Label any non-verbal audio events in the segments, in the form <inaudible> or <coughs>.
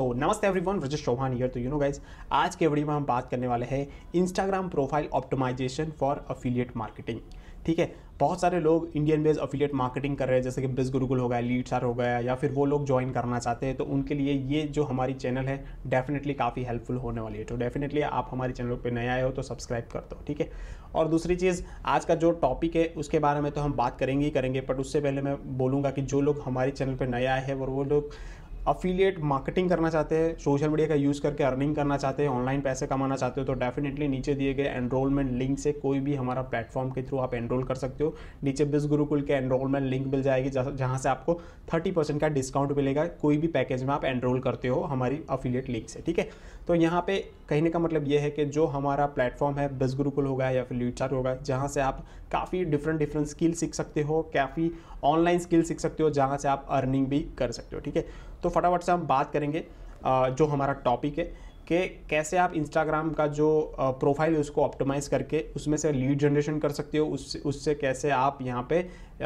तो नमस्ते everyone Rajesh Chauhan here तो यू नो गाइज आज के वीडियो में हम बात करने वाले हैं Instagram profile optimization for affiliate marketing ठीक है बहुत सारे लोग इंडियन बेस्ड अफिलियट मार्केटिंग कर रहे हैं जैसे कि बिज गुरुकुल हो गया लीड सार हो गया या फिर वो लोग ज्वाइन करना चाहते हैं तो उनके लिए ये जो हमारी चैनल है डेफिनेटली काफ़ी हेल्पफुल होने वाली है तो डेफिनेटली आप हमारे चैनल पर नए आए हो तो सब्सक्राइब कर दो ठीक है और दूसरी चीज़ आज का जो टॉपिक है उसके बारे में तो हम बात करेंगे ही करेंगे बट उससे पहले मैं बोलूँगा कि जो लोग हमारे चैनल पर नए आए हैं और वो लोग अफिलिएट मार्केटिंग करना चाहते हैं सोशल मीडिया का यूज़ करके अर्निंग करना चाहते हैं ऑनलाइन पैसे कमाना चाहते हो तो डेफिनेटली नीचे दिए गए एनरोलमेंट लिंक से कोई भी हमारा प्लेटफॉर्म के थ्रू आप एनरोल कर सकते हो नीचे बिज गुरुकुल के एनरोलमेंट लिंक मिल जाएगी जहाँ से आपको थर्टी परसेंट का डिस्काउंट मिलेगा कोई भी पैकेज में आप एनरोल करते हो हमारी अफिलिएट लिंक से ठीक है तो यहाँ पे कहने का मतलब ये है कि जो हमारा प्लेटफॉर्म है बिज गुरुकुल होगा या फिर लीडचार होगा जहाँ से आप काफ़ी डिफरेंट डिफरेंट स्किल सीख सकते हो काफ़ी ऑनलाइन स्किल सीख सकते हो जहाँ से आप अर्निंग भी कर सकते हो ठीक है तो फटाफट से हम बात करेंगे जो हमारा टॉपिक है कि कैसे आप इंस्टाग्राम का जो प्रोफाइल है उसको ऑप्टिमाइज़ करके उसमें से लीड जनरेशन कर सकते हो उससे उससे कैसे आप यहाँ पे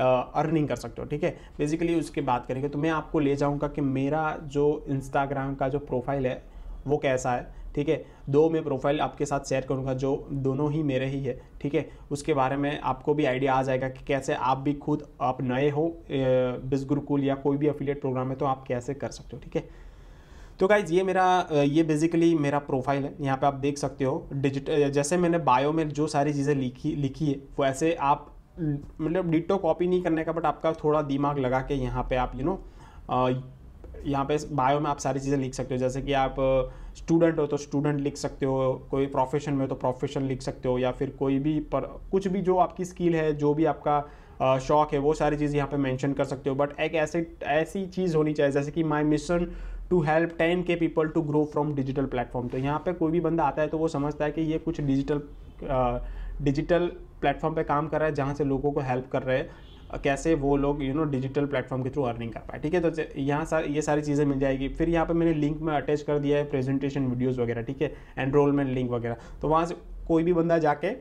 अर्निंग कर सकते हो ठीक है बेसिकली उसकी बात करेंगे तो मैं आपको ले जाऊँगा कि मेरा जो इंस्टाग्राम का जो प्रोफाइल है वो कैसा है ठीक है दो मैं प्रोफाइल आपके साथ शेयर करूँगा जो दोनों ही मेरे ही है ठीक है उसके बारे में आपको भी आइडिया आ जाएगा कि कैसे आप भी खुद आप नए हो बिज गुरुकुल या कोई भी अफिलियट प्रोग्राम है तो आप कैसे कर सकते हो ठीक है तो गाइज ये मेरा ये बेसिकली मेरा प्रोफाइल है यहाँ पे आप देख सकते हो डिजिटल जैसे मैंने बायो में जो सारी चीज़ें लिखी लिखी है वो ऐसे आप मतलब डिटो कॉपी नहीं करने का बट आपका थोड़ा दिमाग लगा के यहाँ पे आप यू नो यहाँ पे बायो में आप सारी चीज़ें लिख सकते हो जैसे कि आप स्टूडेंट हो तो स्टूडेंट लिख सकते हो कोई प्रोफेशन में हो तो प्रोफेशन लिख सकते हो या फिर कोई भी पर कुछ भी जो आपकी स्किल है जो भी आपका शौक है वो सारी चीज़ यहाँ पे मेंशन कर सकते हो बट एक ऐसे ऐसी चीज़ होनी चाहिए जैसे कि my mission to help ten K people to grow from digital platform तो यहाँ पे कोई भी बंदा आता है तो वो समझता है कि ये कुछ डिजिटल डिजिटल प्लेटफॉर्म पे काम कर रहा है जहाँ से लोगों को हेल्प कर रहे हैं कैसे वो लोग यू नो डिजिटल प्लेटफॉर्म के थ्रू अर्निंग कर पाए ठीक है तो यहाँ सार ये सारी चीज़ें मिल जाएगी फिर यहाँ पर मैंने लिंक में अटैच कर दिया है प्रेजेंटेशन वीडियोज़ वगैरह ठीक है एनरोलमेंट लिंक वगैरह तो वहाँ से कोई भी बंदा जाके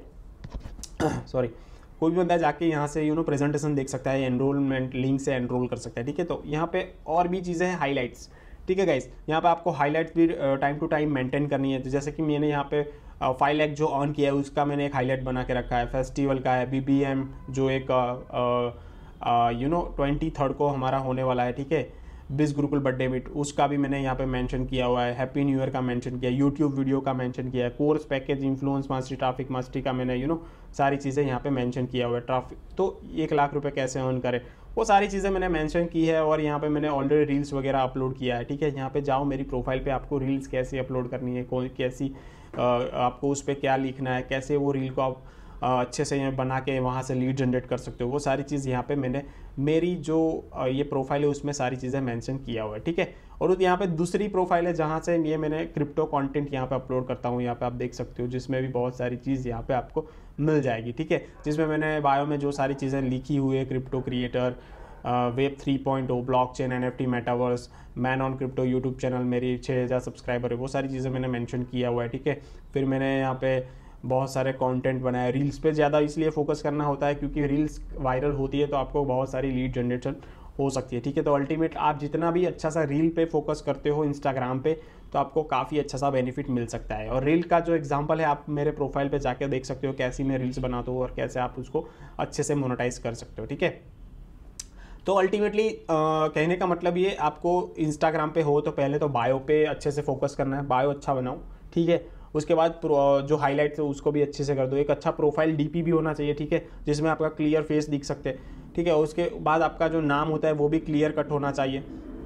सॉरी <coughs> कोई भी बंदा जाके यहाँ से यू नो प्रेजेंटेशन देख सकता है एनरोलमेंट लिंक से एनरोल कर सकता है ठीक है तो यहाँ पे और भी चीज़ें हैं हाईलाइट्स ठीक है गाइस यहाँ पे आपको हाईलाइट्स भी टाइम टू टाइम मेंटेन करनी है तो जैसे कि मैंने यहाँ पे फाइव लैख जो ऑन किया है उसका मैंने एक हाईलाइट बना के रखा है फेस्टिवल का है बी जो एक यू नो ट्वेंटी थर्ड को हमारा होने वाला है ठीक है बिस गुरुकुल बर्थडे मीट उसका भी मैंने यहाँ पे मेंशन किया हुआ है हैप्पी न्यू ईयर का मेंशन किया है यूट्यूब वीडियो का मेंशन किया है course package influence mastery traffic mastery का मैंने यू you नो know, सारी चीज़ें यहाँ पे मेंशन किया हुआ है ट्रैफिक तो एक लाख रुपए कैसे अर्न करें वो सारी चीज़ें मैंने मेंशन की है और यहाँ पे मैंने ऑलरेडी रील्स वगैरह अपलोड किया है ठीक है यहाँ पे जाओ मेरी प्रोफाइल पे आपको रील्स कैसे अपलोड करनी है कौन कैसी आपको उस पर क्या लिखना है कैसे वो रील को आप अच्छे से बना के वहाँ से लीड जनरेट कर सकते हो वो सारी चीज़ यहाँ पे मैंने मेरी जो ये प्रोफाइल है उसमें सारी चीज़ें मेंशन किया हुआ है ठीक है और यहाँ पे दूसरी प्रोफाइल है जहाँ से ये मैंने क्रिप्टो कंटेंट यहाँ पे अपलोड करता हूँ यहाँ पे आप देख सकते हो जिसमें भी बहुत सारी चीज़ यहाँ पे आपको मिल जाएगी ठीक है जिसमें मैंने बायो में जो सारी चीज़ें लिखी हुई है crypto creator web three point O blockchain N F T metaverse man on crypto YouTube channel मेरी छः हज़ार सब्सक्राइबर है वो सारी चीज़ें मैंने मैंशन किया हुआ है ठीक है फिर मैंने यहाँ पे बहुत सारे कंटेंट बनाए रील्स पे ज़्यादा इसलिए फोकस करना होता है क्योंकि रील्स वायरल होती है तो आपको बहुत सारी लीड जनरेशन हो सकती है ठीक है तो अल्टीमेट आप जितना भी अच्छा सा रील पे फोकस करते हो इंस्टाग्राम पे तो आपको काफ़ी अच्छा सा बेनिफिट मिल सकता है और रील का जो एग्जाम्पल है आप मेरे प्रोफाइल पर जाकर देख सकते हो कैसी मैं रील्स बनाता हूँ और कैसे आप उसको अच्छे से मोनोटाइज कर सकते हो ठीक है तो अल्टीमेटली कहने का मतलब ये आपको इंस्टाग्राम पे हो तो पहले तो बायो पे अच्छे से फोकस करना है बायो अच्छा बनाओ ठीक है उसके बाद जो हाईलाइट है उसको भी अच्छे से कर दो एक अच्छा प्रोफाइल डीपी भी होना चाहिए ठीक है जिसमें आपका क्लियर फेस दिख सकते हैं ठीक है उसके बाद आपका जो नाम होता है वो भी क्लियर कट होना चाहिए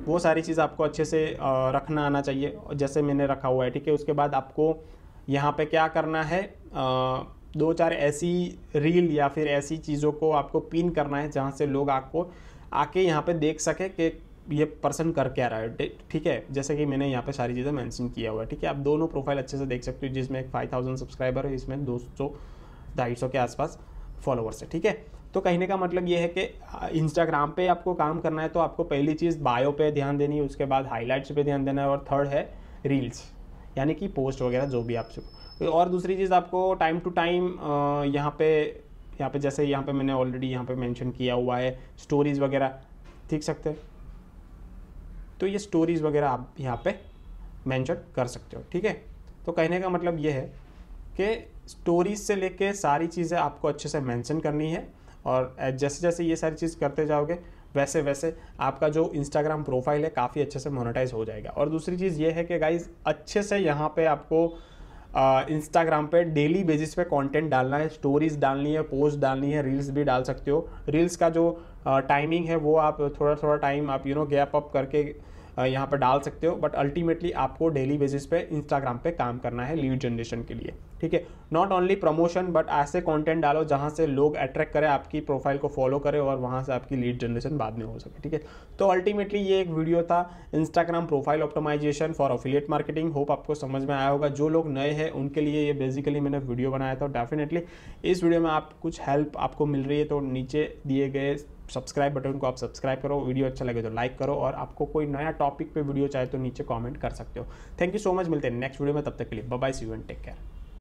वो सारी चीज़ आपको अच्छे से रखना आना चाहिए जैसे मैंने रखा हुआ है ठीक है उसके बाद आपको यहाँ पे क्या करना है दो चार ऐसी रील या फिर ऐसी चीज़ों को आपको पिन करना है जहाँ से लोग आपको आके यहाँ पे देख सके कि ये पर्सन कर क्या रहा है ठीक है जैसे कि मैंने यहाँ पे सारी चीज़ें मेंशन किया हुआ है ठीक है आप दोनों प्रोफाइल अच्छे से देख सकते हो जिसमें एक फाइव थाउजेंड सब्सक्राइबर है इसमें दो सौ ढाई सौ के आसपास फॉलोअर्स है ठीक है तो कहने का मतलब ये है कि इंस्टाग्राम पे आपको काम करना है तो आपको पहली चीज़ बायो पे ध्यान देनी है उसके बाद हाईलाइट्स पे ध्यान देना है और थर्ड है रील्स यानी कि पोस्ट वगैरह जो भी आपसे तो और दूसरी चीज़ आपको टाइम टू टाइम यहाँ पे यहाँ पे जैसे यहाँ पे मैंने ऑलरेडी यहाँ पे मेंशन किया हुआ है स्टोरीज़ वगैरह ठीक सकते हैं तो ये स्टोरीज़ वगैरह आप यहाँ पे मेंशन कर सकते हो ठीक है तो कहने का मतलब ये है कि स्टोरीज से लेके सारी चीज़ें आपको अच्छे से मेंशन करनी है और जैसे जैसे ये सारी चीज़ करते जाओगे वैसे वैसे आपका जो इंस्टाग्राम प्रोफाइल है काफ़ी अच्छे से मोनेटाइज हो जाएगा और दूसरी चीज़ ये है कि गाइज अच्छे से यहाँ पे आपको इंस्टाग्राम पे डेली बेसिस पे कंटेंट डालना है स्टोरीज डालनी है पोस्ट डालनी है रील्स भी डाल सकते हो रील्स का जो टाइमिंग है वो आप थोड़ा थोड़ा टाइम आप यू नो गैप अप करके यहाँ पर डाल सकते हो बट अल्टीमेटली आपको डेली बेसिस पे इंस्टाग्राम पे काम करना है लीड जनरेशन के लिए ठीक है नॉट ओनली प्रमोशन बट ऐसे कंटेंट डालो जहाँ से लोग अट्रैक्ट करें आपकी प्रोफाइल को फॉलो करें और वहाँ से आपकी लीड जनरेशन बाद में हो सके ठीक है तो अल्टीमेटली ये एक वीडियो था Instagram profile optimization for affiliate marketing hope आपको समझ में आया होगा जो लोग नए हैं उनके लिए ये बेसिकली मैंने वीडियो बनाया था डेफिनेटली इस वीडियो में आप कुछ हेल्प आपको मिल रही है तो नीचे दिए गए सब्सक्राइब बटन को आप सब्सक्राइब करो वीडियो अच्छा लगे तो लाइक करो और आपको कोई नया टॉपिक पे वीडियो चाहे तो नीचे कमेंट कर सकते हो थैंक यू सो मच मिलते हैं नेक्स्ट वीडियो में तब तक के लिए bye see you and take care